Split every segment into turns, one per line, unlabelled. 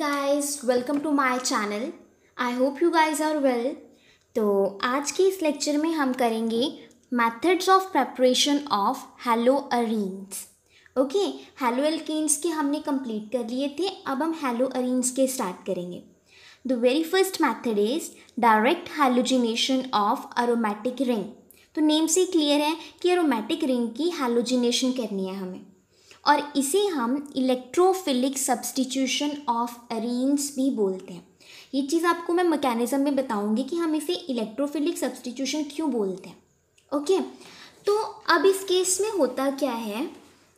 Guys welcome to my channel I hope you guys are well तो आज के इस लेक्चर में हम करेंगे methods of preparation of haloarenes okay haloalkanes के हमने कंप्लीट कर लिए थे अब हम हेलो अरेंज के स्टार्ट करेंगे the very first method is direct halogenation of aromatic ring तो नेम से क्लियर है कि अरोमेटिक रिंग की हेलोजिनेशन करनी है हमें और इसे हम इलेक्ट्रोफिलिक सब्सटीट्यूशन ऑफ अरेन्स भी बोलते हैं ये चीज़ आपको मैं मैकेनिज़्म में बताऊंगी कि हम इसे इलेक्ट्रोफिलिक सब्सटीट्यूशन क्यों बोलते हैं ओके तो अब इस केस में होता क्या है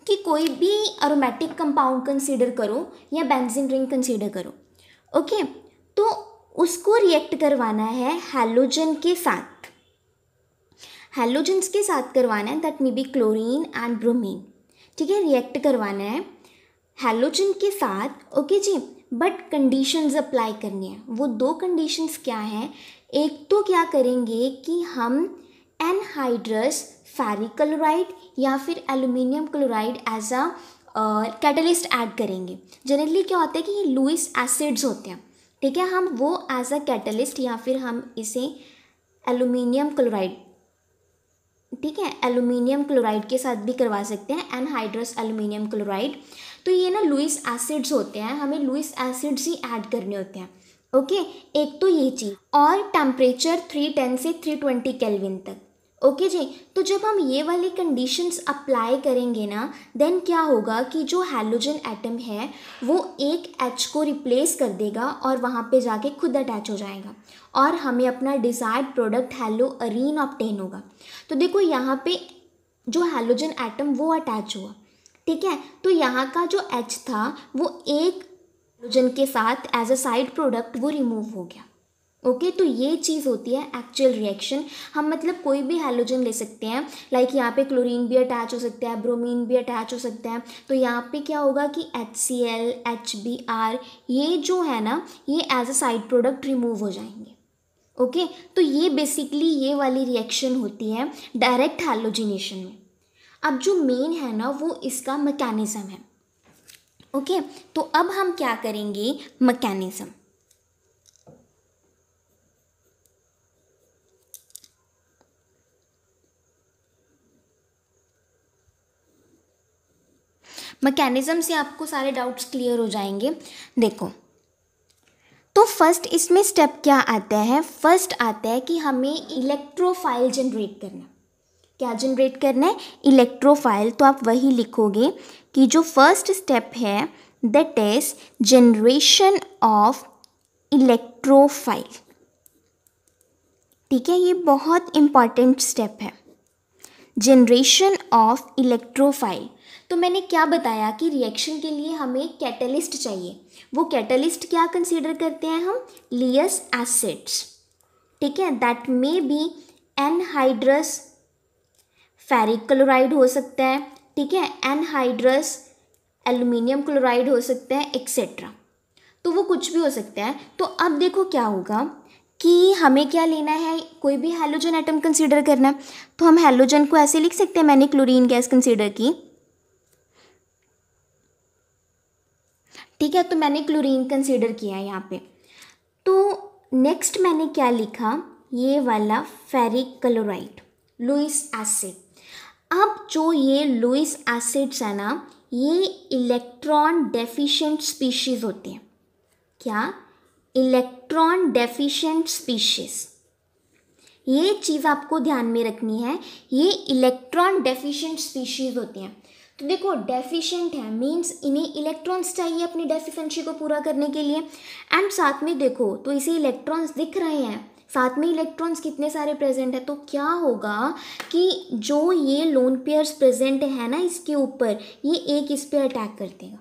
कि कोई भी अरोमेटिक कंपाउंड कंसीडर करो या बेंजीन रिंग कंसीडर करो ओके तो उसको रिएक्ट करवाना है हेलोजन के साथ हेलोजन्स के साथ करवाना है that may be chlorine and bromine ठीक है रिएक्ट करवाना है हेलोजन के साथ ओके जी बट कंडीशंस अप्लाई करनी है वो दो कंडीशंस क्या हैं एक तो क्या करेंगे कि हम एनहाइड्रस फैरी क्लोराइड या फिर aluminium chloride as a catalyst add करेंगे जनरली क्या होता है कि ये लुइस एसिड्स होते हैं ठीक है हम वो एज अ कैटलिस्ट या फिर हम इसे एल्यूमिनियम क्लोराइड ठीक है एलुमिनियम क्लोराइड के साथ भी करवा सकते हैं एनहाइड्रस एलुमिनियम क्लोराइड तो ये ना लुइस एसिड्स होते हैं हमें लुइस एसिड्स ही ऐड करने होते हैं ओके एक तो ये चीज़ और टेम्परेचर 310 से 320 केल्विन तक ओके जी तो जब हम ये वाली कंडीशंस अप्लाई करेंगे ना देन क्या होगा कि जो हेलोजन एटम है वो एक एच को रिप्लेस कर देगा और वहाँ पे जाके खुद अटैच हो जाएगा और हमें अपना desired product haloarene obtain होगा तो देखो यहाँ पे जो हेलोजन एटम वो अटैच हुआ ठीक है तो यहाँ का जो एच था वो एक हेलोजन के साथ एज अ साइड प्रोडक्ट वो रिमूव हो गया ओके okay, तो ये चीज़ होती है एक्चुअल रिएक्शन हम मतलब कोई भी हेलोजन ले सकते हैं लाइक like यहाँ पे क्लोरीन भी अटैच हो सकता है ब्रोमीन भी अटैच हो सकता है तो यहाँ पे क्या होगा कि H C L H B R ये जो है ना ये as a side product remove हो जाएंगे ओके okay? तो ये बेसिकली ये वाली रिएक्शन होती है डायरेक्ट हेलोजिनेशन में अब जो मेन है ना वो इसका मकैनिज़म है ओके okay? तो अब हम क्या करेंगे मकैनिज़म मैकेनिज़्म से आपको सारे डाउट्स क्लियर हो जाएंगे देखो तो फर्स्ट इसमें स्टेप क्या आता है फर्स्ट आता है कि हमें इलेक्ट्रोफाइल जनरेट करना क्या जनरेट करना है इलेक्ट्रोफाइल तो आप वही लिखोगे कि जो फर्स्ट स्टेप है that is generation of electrophile ठीक है ये बहुत इम्पॉर्टेंट स्टेप है जनरेशन ऑफ इलेक्ट्रोफाइल तो मैंने क्या बताया कि रिएक्शन के लिए हमें कैटलिस्ट चाहिए वो कैटलिस्ट क्या कंसीडर करते हैं हम लियस एसिड्स ठीक है that may be anhydrous ferric chloride हो सकता है ठीक है एनहाइड्रस एल्यूमिनियम क्लोराइड हो सकता है एक्सेट्रा तो वो कुछ भी हो सकता है तो अब देखो क्या होगा कि हमें क्या लेना है कोई भी हेलोजन एटम कंसीडर करना है तो हम हेलोजन को ऐसे लिख सकते हैं मैंने क्लोरीन गैस कंसीडर की ठीक है तो मैंने क्लोरीन कंसिडर किया है यहाँ पे तो नेक्स्ट मैंने क्या लिखा ये वाला फेरिक क्लोराइड लुइस एसिड अब जो ये लुइस एसिड्स है ना ये इलेक्ट्रॉन डेफिशिएंट स्पीशीज़ होती हैं क्या इलेक्ट्रॉन डेफिशिएंट स्पीशीज़ ये चीज़ आपको ध्यान में रखनी है ये इलेक्ट्रॉन डेफिशिएंट स्पीशीज़ होती हैं तो देखो डेफिशिएंट है मींस इन्हें इलेक्ट्रॉन्स चाहिए अपनी डेफिशेंसी को पूरा करने के लिए एंड साथ में देखो तो इसे इलेक्ट्रॉन्स दिख रहे हैं साथ में इलेक्ट्रॉन्स कितने सारे प्रेजेंट है तो क्या होगा कि जो ये लोन पेयर्स प्रेजेंट है ना इसके ऊपर ये एक इस पर अटैक कर देगा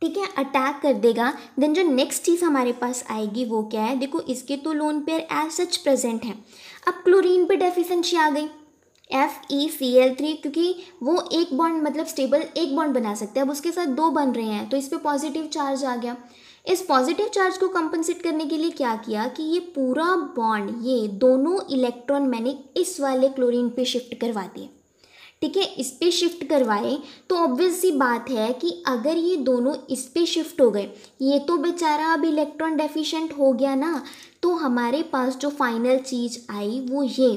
ठीक है अटैक कर देगा देन जो नेक्स्ट चीज़ हमारे पास आएगी वो क्या है देखो इसके तो lone pair as such present है अब क्लोरीन पे डेफिशेंसी आ गई F E C L three क्योंकि वो एक बॉन्ड मतलब स्टेबल एक बॉन्ड बना सकते हैं अब उसके साथ दो बन रहे हैं तो इस पर पॉजिटिव चार्ज आ गया इस पॉजिटिव चार्ज को कंपनसेट करने के लिए क्या किया कि ये पूरा बॉन्ड ये दोनों इलेक्ट्रॉन मैंने इस वाले क्लोरीन पे शिफ्ट करवा दिए ठीक है इस पर शिफ्ट करवाए तो ऑब्वियस सी बात है कि अगर ये दोनों इस पर शिफ्ट हो गए ये तो बेचारा अब इलेक्ट्रॉन डेफिशिएंट हो गया ना तो हमारे पास जो फाइनल चीज़ आई वो ये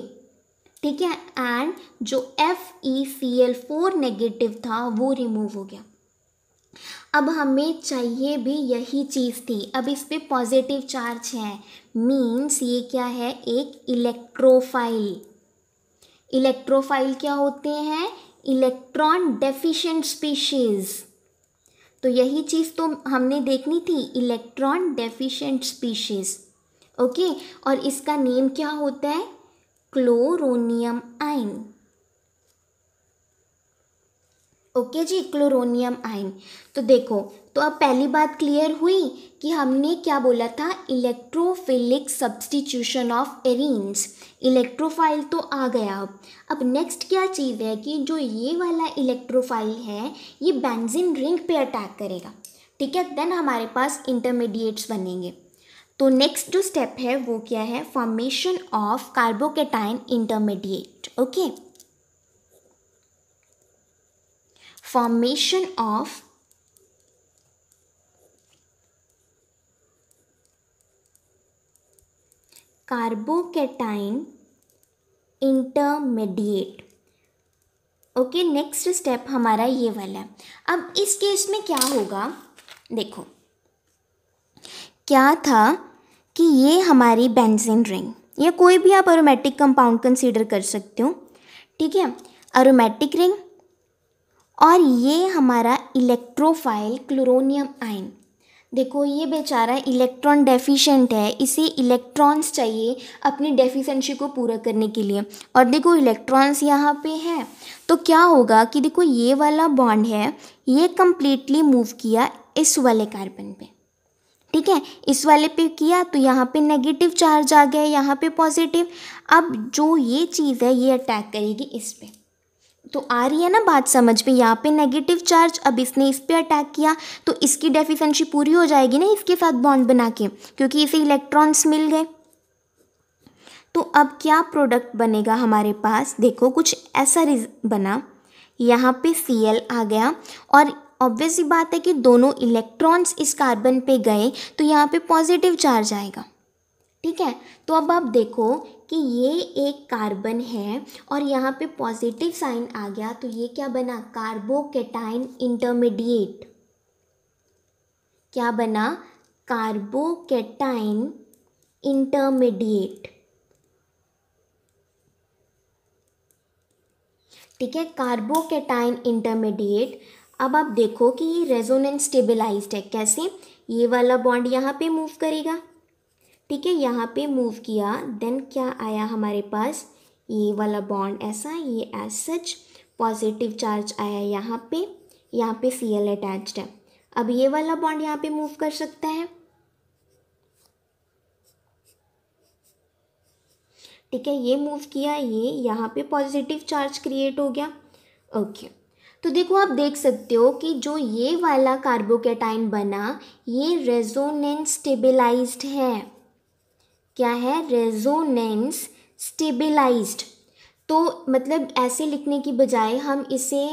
ठीक है एंड जो F E C L four negative था वो रिमूव हो गया अब हमें चाहिए भी यही चीज़ थी अब इस पर पॉजिटिव चार्ज है मीन्स ये क्या है एक इलेक्ट्रोफाइल इलेक्ट्रोफाइल क्या होते हैं इलेक्ट्रॉन डेफिशिएंट स्पीशीज़ तो यही चीज़ तो हमने देखनी थी इलेक्ट्रॉन डेफिशिएंट स्पीशीज़ ओके और इसका नेम क्या होता है क्लोरोनियम आयन ओके जी क्लोरोनियम आयन तो देखो तो अब पहली बात क्लियर हुई कि हमने क्या बोला था electrophilic substitution of arenes electrophile तो आ गया अब अब नेक्स्ट क्या चीज़ है कि जो ये वाला इलेक्ट्रोफाइल है ये बेंजीन रिंग पे अटैक करेगा ठीक है देन हमारे पास इंटरमीडिएट्स बनेंगे तो नेक्स्ट जो स्टेप है वो क्या है formation of carbocation intermediate okay formation of carbocation intermediate okay next step हमारा ये वाला है अब इस केस में क्या होगा देखो क्या था कि ये हमारी बेंजीन रिंग या कोई भी आप अरोमेटिक कंपाउंड कंसीडर कर सकते हो ठीक है अरोमेटिक रिंग और ये हमारा इलेक्ट्रोफाइल क्लोरोनियम आयन देखो ये बेचारा इलेक्ट्रॉन डेफिशिएंट है इसे इलेक्ट्रॉन्स चाहिए अपनी डेफिशेंसी को पूरा करने के लिए और देखो इलेक्ट्रॉन्स यहाँ पे है तो क्या होगा कि देखो ये वाला बॉन्ड है ये कम्प्लीटली मूव किया इस वाले कार्बन पे ठीक है इस वाले पे किया तो यहाँ पे नेगेटिव चार्ज आ गया यहाँ पे पॉजिटिव अब जो ये चीज़ है ये अटैक करेगी इस पर तो आ रही है ना बात समझ में यहाँ पे नेगेटिव चार्ज अब इसने इस पर अटैक किया तो इसकी डेफिशेंसी पूरी हो जाएगी ना इसके साथ बॉन्ड बना के क्योंकि इसे इलेक्ट्रॉन्स मिल गए तो अब क्या प्रोडक्ट बनेगा हमारे पास देखो कुछ ऐसा बना यहाँ पे सी आ गया और ऑब्वियस ही बात है कि दोनों इलेक्ट्रॉन्स इस कार्बन पे गए तो यहाँ पे पॉजिटिव चार्ज आएगा ठीक है तो अब आप देखो कि ये एक कार्बन है और यहाँ पे पॉजिटिव साइन आ गया तो ये क्या बना कार्बोकेटाइन इंटरमीडिएट क्या बना कार्बोकेटाइन इंटरमीडिएट ठीक है कार्बोकेटाइन इंटरमीडिएट अब आप देखो कि ये रेजोनेंस स्टेबलाइज है कैसे ये वाला बॉन्ड यहाँ पे मूव करेगा ठीक है यहाँ पे मूव किया देन क्या आया हमारे पास ये वाला बॉन्ड ऐसा ये एज सच पॉजिटिव चार्ज आया यहाँ पे यहाँ पे सी एल अटैच्ड है अब ये वाला बॉन्ड यहाँ पे मूव कर सकता है ठीक है ये मूव किया ये यहाँ पे पॉजिटिव चार्ज क्रिएट हो गया ओके okay. तो देखो आप देख सकते हो कि जो ये वाला कार्बोकेटाइन बना ये रेजोनेंस स्टेबलाइज्ड है क्या है रेजोनेंस स्टेबलाइज्ड तो मतलब ऐसे लिखने की बजाय हम इसे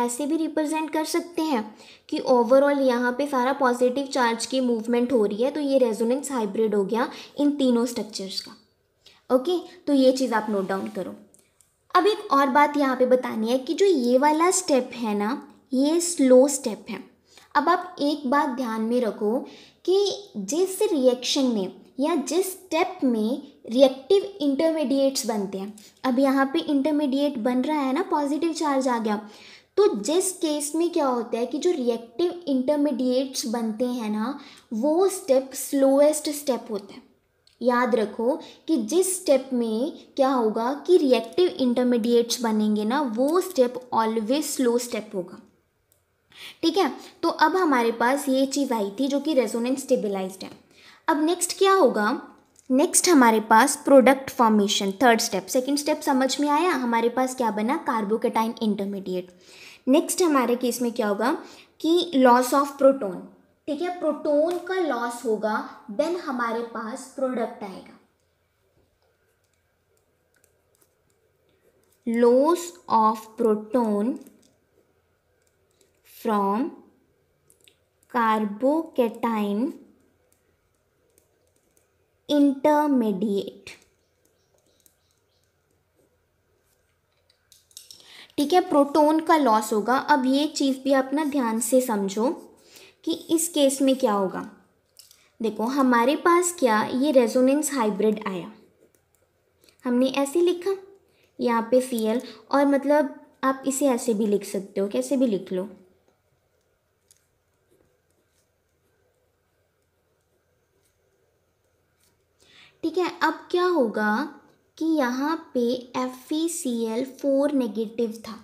ऐसे भी रिप्रेजेंट कर सकते हैं कि ओवरऑल यहाँ पे सारा पॉजिटिव चार्ज की मूवमेंट हो रही है तो ये रेजोनेंस हाइब्रिड हो गया इन तीनों स्ट्रक्चर्स का ओके तो ये चीज़ आप नोट डाउन करो अब एक और बात यहाँ पे बतानी है कि जो ये वाला स्टेप है ना ये स्लो स्टेप है अब आप एक बात ध्यान में रखो कि जिस रिएक्शन में या जिस स्टेप में रिएक्टिव इंटरमीडिएट्स बनते हैं अब यहाँ पे इंटरमीडिएट बन रहा है ना पॉजिटिव चार्ज आ गया तो जिस केस में क्या होता है कि जो रिएक्टिव इंटरमीडिएट्स बनते हैं ना वो स्टेप स्लोएस्ट स्टेप होते हैं याद रखो कि जिस स्टेप में क्या होगा कि रिएक्टिव इंटरमीडिएट्स बनेंगे ना वो स्टेप ऑलवेज स्लो स्टेप होगा ठीक है तो अब हमारे पास ये चीज़ आई थी जो कि रेजोनेंस स्टेबलाइज्ड है अब नेक्स्ट क्या होगा नेक्स्ट हमारे पास product formation third step second step समझ में आया हमारे पास क्या बना कार्बोकेटाइन इंटरमीडिएट नेक्स्ट हमारे केस में क्या होगा कि लॉस ऑफ प्रोटोन ठीक है प्रोटोन का लॉस होगा देन हमारे पास प्रोडक्ट आएगा loss of proton from carbocation intermediate ठीक है प्रोटोन का लॉस होगा अब ये चीज़ भी अपना ध्यान से समझो कि इस केस में क्या होगा देखो हमारे पास क्या ये रेजोनेंस हाइब्रिड आया हमने ऐसे लिखा यहाँ पे सी एल और मतलब आप इसे ऐसे भी लिख सकते हो कैसे भी लिख लो ठीक है अब क्या होगा कि यहाँ पे F E C L four negative था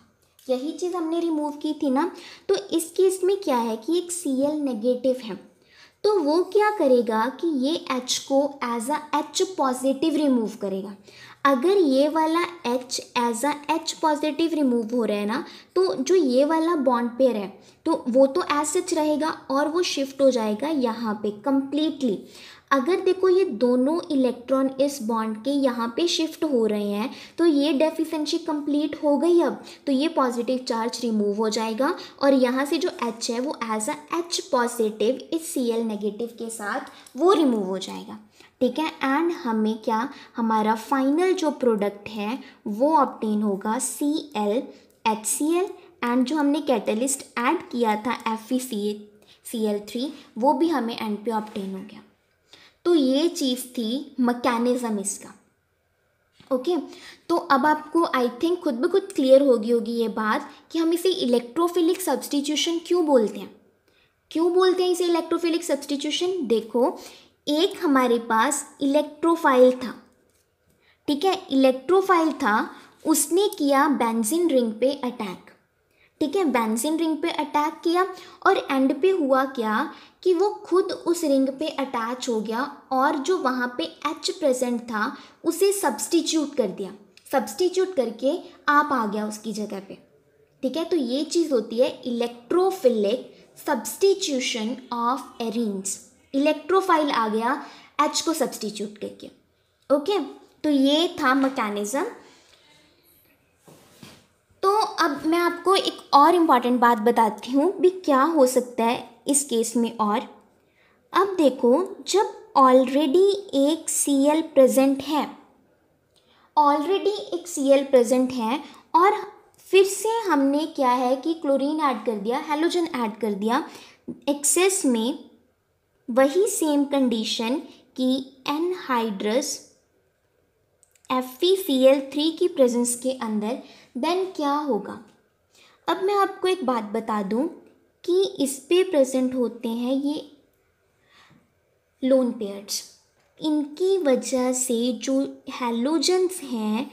यही चीज़ हमने रिमूव की थी ना तो इस केस में क्या है कि एक सी एल नेगेटिव है तो वो क्या करेगा कि ये एच को as a H positive remove करेगा अगर ये वाला H as a H positive remove हो रहा है ना तो जो ये वाला बॉन्ड पेयर है तो वो तो एज सच रहेगा और वो शिफ्ट हो जाएगा यहाँ पे कम्प्लीटली अगर देखो ये दोनों इलेक्ट्रॉन इस बॉन्ड के यहाँ पे शिफ्ट हो रहे हैं तो ये डेफिशेंसी कंप्लीट हो गई अब तो ये पॉजिटिव चार्ज रिमूव हो जाएगा और यहाँ से जो एच है वो एज अ एच पॉजिटिव इस सी एल नेगेटिव के साथ वो रिमूव हो जाएगा ठीक है एंड हमें क्या हमारा फाइनल जो प्रोडक्ट है वो ऑप्टेन होगा C L H C L and जो हमने कैटलिस्ट ऐड किया था F E C C L three वो भी हमें एंड पे ऑप्टेन हो गया तो ये चीज़ थी मकैनिज़म इसका ओके okay? तो अब आपको आई थिंक खुद ब खुद क्लियर होगी होगी ये बात कि हम इसे इलेक्ट्रोफिलिक सब्सटीट्यूशन क्यों बोलते हैं क्यों बोलते हैं इसे इलेक्ट्रोफिलिक सब्सटीट्यूशन देखो एक हमारे पास इलेक्ट्रोफाइल था ठीक है इलेक्ट्रोफाइल था उसने किया बेंजीन रिंग पे अटैक ठीक है बेंजीन रिंग पे अटैक किया और एंड पे हुआ क्या कि वो खुद उस रिंग पे अटैच हो गया और जो वहाँ पे एच प्रेजेंट था उसे सब्सटीट्यूट कर दिया सब्सटीट्यूट करके आप आ गया उसकी जगह पे ठीक है तो ये चीज़ होती है electrophilic substitution of arenes electrophile आ गया एच को सब्सटीट्यूट करके ओके तो ये था मकैनिज़म तो अब मैं आपको एक और इम्पॉर्टेंट बात बताती हूँ भी क्या हो सकता है इस केस में और अब देखो जब ऑलरेडी एक सी एल प्रजेंट है ऑलरेडी एक सी एल प्रजेंट है और फिर से हमने क्या है कि क्लोरीन ऐड कर दिया हेलोजन ऐड कर दिया एक्सेस में वही सेम कंडीशन कि एनहाइड्रस थ्री e e की प्रेजेंस के अंदर देन क्या होगा अब मैं आपको एक बात बता दूं कि इस पे प्रेजेंट होते हैं ये लोन पेयर्स इनकी वजह से जो हेलोजन्स हैं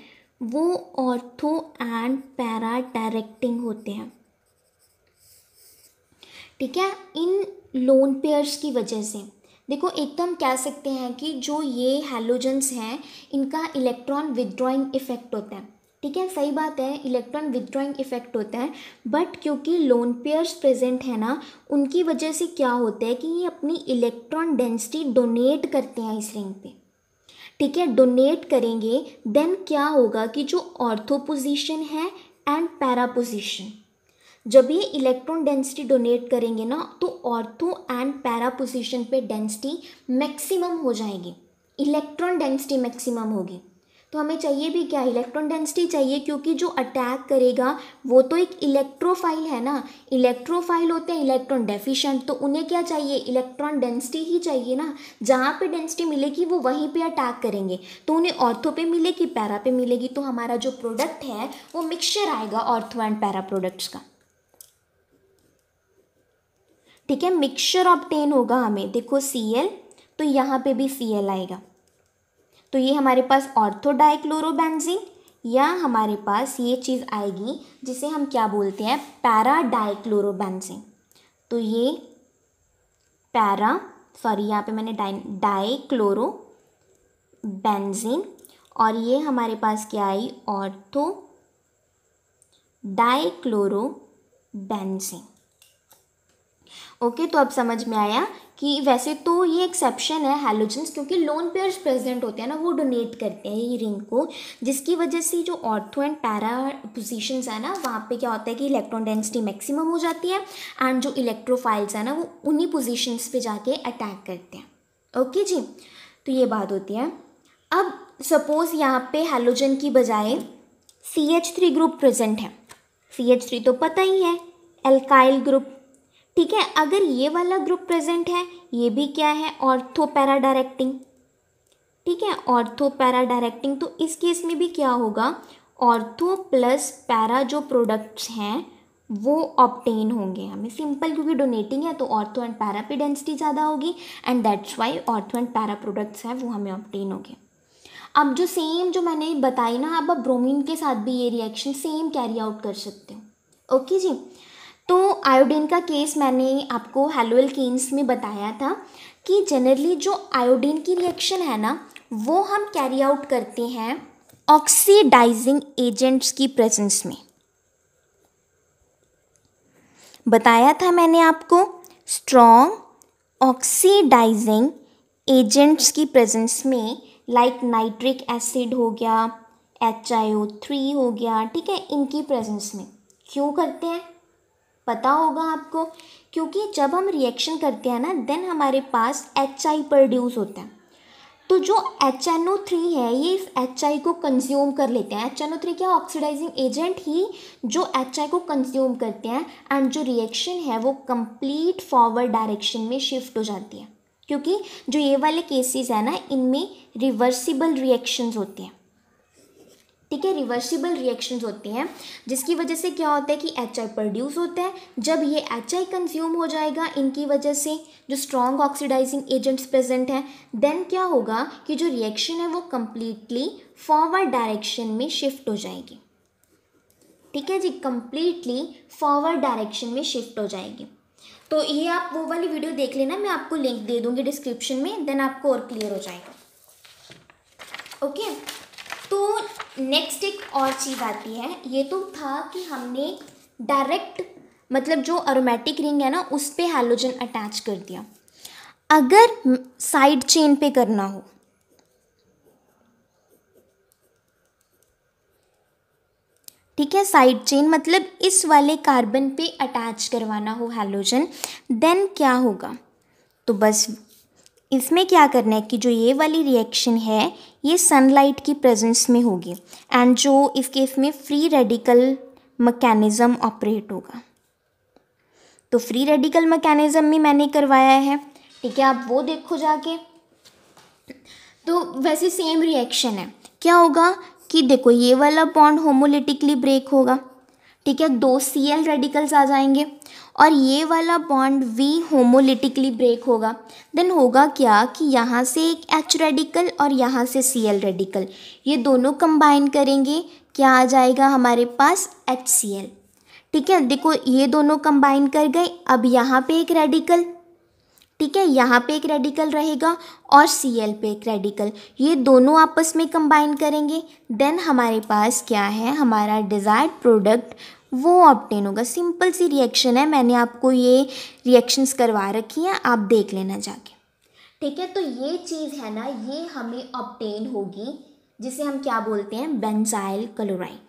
वो ऑर्थो एंड पैरा डायरेक्टिंग होते हैं ठीक है इन लोन पेयर्स की वजह से देखो एक तो हम कह सकते हैं कि जो ये हेलोजन्स हैं इनका इलेक्ट्रॉन विदड्रॉइंग इफेक्ट होता है ठीक है सही बात है इलेक्ट्रॉन विदड्रॉइंग इफेक्ट होता है बट क्योंकि लोन पेयर्स प्रेजेंट है ना उनकी वजह से क्या होता है कि ये अपनी इलेक्ट्रॉन डेंसिटी डोनेट करते हैं इस रिंग पे ठीक है डोनेट करेंगे देन क्या होगा कि जो ऑर्थो है एंड पैरा जब ये इलेक्ट्रॉन डेंसिटी डोनेट करेंगे ना तो ऑर्थो एंड पैरा पर डेंसिटी मैक्सिमम हो जाएगी इलेक्ट्रॉन डेंसिटी मैक्सिमम होगी तो हमें चाहिए भी क्या इलेक्ट्रॉन डेंसिटी चाहिए क्योंकि जो अटैक करेगा वो तो एक इलेक्ट्रोफाइल है ना इलेक्ट्रोफाइल होते हैं इलेक्ट्रॉन डेफिशिएंट तो उन्हें क्या चाहिए इलेक्ट्रॉन डेंसिटी ही चाहिए ना जहाँ पे डेंसिटी मिलेगी वो वहीं पे अटैक करेंगे तो उन्हें ऑर्थो पे मिलेगी पैरा पे मिलेगी तो हमारा जो प्रोडक्ट है वो मिक्सचर आएगा ऑर्थो एंड पैरा प्रोडक्ट्स का ठीक है मिक्सचर ऑप्टेन होगा हमें देखो सी तो यहाँ पे भी सी आएगा तो ये हमारे पास ऑर्थोडाइक्लोरोबेंजीन या हमारे पास ये चीज़ आएगी जिसे हम क्या बोलते हैं पैरा डाइक्लोरोबेंजीन तो ये पैरा सॉरी यहाँ पे मैंने डाइ डाइक्लोरो बेंजीन और ये हमारे पास क्या आई ऑर्थो डाइक्लोरो बेंजीन ओके तो अब समझ में आया कि वैसे तो ये एक्सेप्शन है हेलोजन्स क्योंकि लोन पेयर्स प्रेजेंट होते हैं ना वो डोनेट करते हैं ये रिंग को जिसकी वजह से जो ऑर्थो एंड पैरा पोजीशंस है ना वहाँ पे क्या होता है कि इलेक्ट्रॉन डेंसिटी मैक्सिमम हो जाती है एंड जो इलेक्ट्रोफाइल्स है ना वो उन्हीं पोजीशंस पे जाके अटैक करते हैं ओके जी तो ये बात होती है अब सपोज़ यहाँ पे हेलोजन की बजाय C H three group present है सी एच थ्री तो पता ही है एल्काइल ग्रुप ठीक है अगर ये वाला ग्रुप प्रेजेंट है ये भी क्या है ऑर्थो पैरा डायरेक्टिंग ठीक है ऑर्थो पैरा डायरेक्टिंग तो इस केस में भी क्या होगा ऑर्थो प्लस पैरा जो प्रोडक्ट्स हैं वो ऑप्टेन होंगे हमें सिंपल क्योंकि डोनेटिंग है तो ऑर्थो एंड पैरा पे डेंसिटी ज़्यादा होगी and that's why ortho and para products हैं वो हमें ऑप्टेन होंगे अब जो सेम जो मैंने बताई ना आप ब्रोमीन के साथ भी ये रिएक्शन सेम कैरी आउट कर सकते हो ओके जी तो आयोडीन का केस मैंने आपको हेलोएल केन्स में बताया था कि जनरली जो आयोडीन की रिएक्शन है ना वो हम कैरी आउट करते हैं ऑक्सीडाइजिंग एजेंट्स की प्रेजेंस में बताया था मैंने आपको स्ट्रॉन्ग ऑक्सीडाइजिंग एजेंट्स की प्रेजेंस में लाइक नाइट्रिक एसिड हो गया एच आई ओ थ्री हो गया ठीक है इनकी प्रेजेंस में क्यों करते हैं पता होगा आपको क्योंकि जब हम रिएक्शन करते हैं ना देन हमारे पास एच आई प्रोड्यूस होता है तो जो एच एन ओ थ्री है ये इस एच आई को कंज्यूम कर लेते हैं एच एन ओ थ्री क्या ऑक्सीडाइजिंग एजेंट ही जो एच आई को कंज्यूम करते हैं एंड जो रिएक्शन है वो कंप्लीट फॉरवर्ड डायरेक्शन में शिफ्ट हो जाती है क्योंकि जो ये वाले केसेस है ना इनमें रिवर्सिबल रिएक्शंस होते हैं ठीक है रिवर्सिबल रिएक्शंस होती हैं जिसकी वजह से क्या होता है कि एच आई प्रोड्यूस होता है जब ये एच आई कंज्यूम हो जाएगा इनकी वजह से जो स्ट्रॉन्ग ऑक्सीडाइजिंग एजेंट्स प्रेजेंट हैं देन क्या होगा कि जो रिएक्शन है वो कम्प्लीटली फॉरवर्ड डायरेक्शन में शिफ्ट हो जाएगी ठीक है जी कम्प्लीटली फॉरवर्ड डायरेक्शन में शिफ्ट हो जाएगी तो ये आप वो वाली वीडियो देख लेना मैं आपको लिंक दे दूँगी डिस्क्रिप्शन में देन आपको और क्लियर हो जाएगा ओके okay? तो नेक्स्ट एक और चीज़ आती है ये तो था कि हमने डायरेक्ट मतलब जो अरोमेटिक रिंग है ना उस पर हेलोजन अटैच कर दिया अगर साइड चेन पे करना हो ठीक है साइड चेन मतलब इस वाले कार्बन पे अटैच करवाना हो हेलोजन देन क्या होगा तो बस इसमें क्या करना है कि जो ये वाली रिएक्शन है ये सनलाइट की प्रेजेंस में होगी एंड जो इस केस में फ्री रेडिकल मकैनिज़म ऑपरेट होगा तो फ्री रेडिकल मकैनिज़म में मैंने करवाया है ठीक है आप वो देखो जाके तो वैसे सेम रिएक्शन है क्या होगा कि देखो ये वाला बॉन्ड होमोलिटिकली ब्रेक होगा ठीक है दो सी एल रेडिकल्स आ जाएंगे और ये वाला बॉन्ड वी होमोलिटिकली ब्रेक होगा देन होगा क्या कि यहाँ से एक एच रेडिकल और यहाँ से सी एल रेडिकल ये दोनों कंबाइन करेंगे क्या आ जाएगा हमारे पास एच सी एल ठीक है देखो ये दोनों कंबाइन कर गए अब यहाँ पे एक रेडिकल ठीक है यहाँ पे एक रेडिकल रहेगा और सी एल पे एक रेडिकल ये दोनों आपस में कंबाइन करेंगे देन हमारे पास क्या है हमारा डिज़ायर्ड प्रोडक्ट वो ऑप्टेन होगा सिंपल सी रिएक्शन है मैंने आपको ये रिएक्शंस करवा रखी हैं आप देख लेना जाके ठीक है तो ये चीज़ है ना ये हमें ऑप्टेन होगी जिसे हम क्या बोलते हैं बेंजाइल क्लोराइड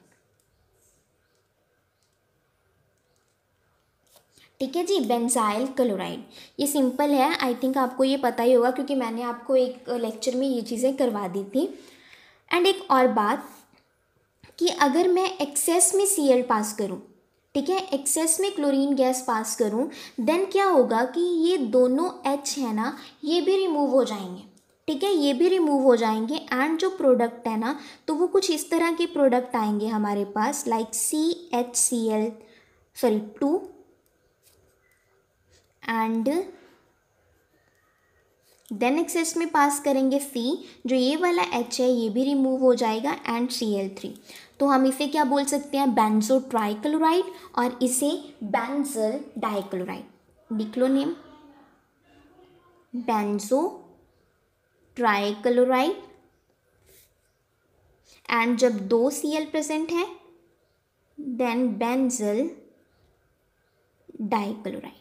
ठीक है जी बेंजाइल क्लोराइड ये सिंपल है आई थिंक आपको ये पता ही होगा क्योंकि मैंने आपको एक लेक्चर में ये चीज़ें करवा दी थी एंड एक और बात कि अगर मैं एक्सेस में सी पास करूँ ठीक है एक्सेस में क्लोरीन गैस पास करूँ देन क्या होगा कि ये दोनों एच है ना ये भी रिमूव हो जाएंगे ठीक है ये भी रिमूव हो जाएंगे एंड जो प्रोडक्ट है ना तो वो कुछ इस तरह के प्रोडक्ट आएंगे हमारे पास like C H C L sorry two and then excess में पास करेंगे सी जो ये वाला एच है ये भी रिमूव हो जाएगा एंड सी एल थ्री तो हम इसे क्या बोल सकते हैं बेंजो ट्राइक्लोराइड और इसे बेंजल डाइक्लोराइड लिख लो नेम बेंजो ट्राइक्लोराइड एंड जब दो सी एल प्रेजेंट है then benzal dichloride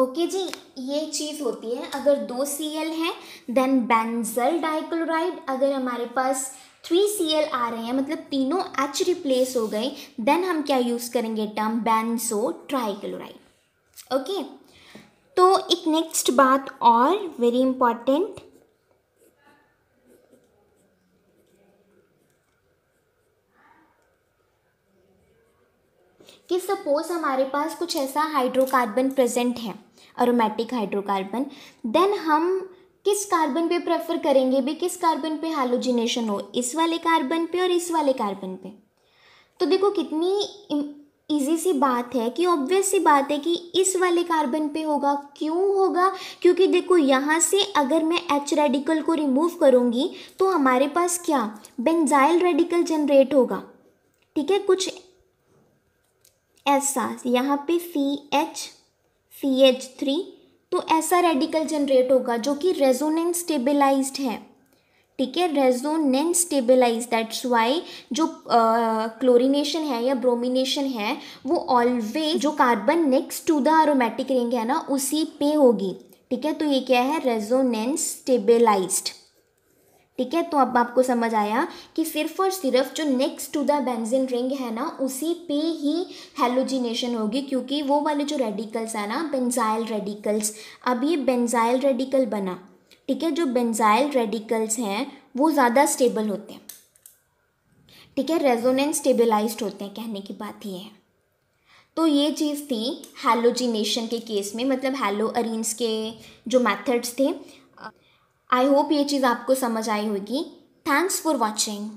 okay okay जी ये चीज़ होती है अगर दो सी एल हैं देन बैंजल डाइक्लोराइड अगर हमारे पास थ्री सी एल आ रहे हैं मतलब तीनों एच रिप्लेस हो गए देन हम क्या यूज़ करेंगे टर्म बेंजो ट्राइक्लोराइड ओके तो एक नेक्स्ट बात और वेरी इम्पॉर्टेंट कि सपोज़ हमारे पास कुछ ऐसा हाइड्रोकार्बन प्रेजेंट है अरोमेटिक हाइड्रोकार्बन देन हम किस कार्बन पे प्रेफर करेंगे भी किस कार्बन पे हालोजिनेशन हो इस वाले कार्बन पे और इस वाले कार्बन पे तो देखो कितनी ईजी सी बात है कि ऑब्वियस सी बात है कि इस वाले कार्बन पे होगा क्यों होगा क्योंकि देखो यहाँ से अगर मैं एच रेडिकल को रिमूव करूँगी तो हमारे पास क्या बेंजाइल रेडिकल जनरेट होगा ठीक है कुछ ऐसा यहाँ पे C H C H three तो ऐसा रेडिकल जनरेट होगा जो कि रेजोनेंस स्टेबलाइज्ड है ठीक है रेजोनेंस स्टेबलाइज दैट्स वाई जो क्लोरिनेशन uh, है या ब्रोमिनेशन है वो ऑलवेज जो carbon next to the aromatic ring है ना उसी पे होगी ठीक है तो ये क्या है रेजोनेंस स्टेबलाइज्ड ठीक है तो अब आपको समझ आया कि सिर्फ और सिर्फ जो next to the benzene ring है ना उसी पे ही हेलोजिनेशन होगी क्योंकि वो वाले जो रेडिकल्स है ना बेंजाइल रेडिकल्स अब ये बेंजाइल रेडिकल बना ठीक है जो बेंजाइल रेडिकल्स हैं वो ज़्यादा स्टेबल होते हैं ठीक है रेजोनेंस स्टेबलाइज होते हैं कहने की बात ये है तो ये चीज़ थी हेलोजिनेशन के केस में मतलब हेलो अरीन्स के जो मेथड्स थे आई होप ये चीज़ आपको समझ आई होगी थैंक्स फॉर वॉचिंग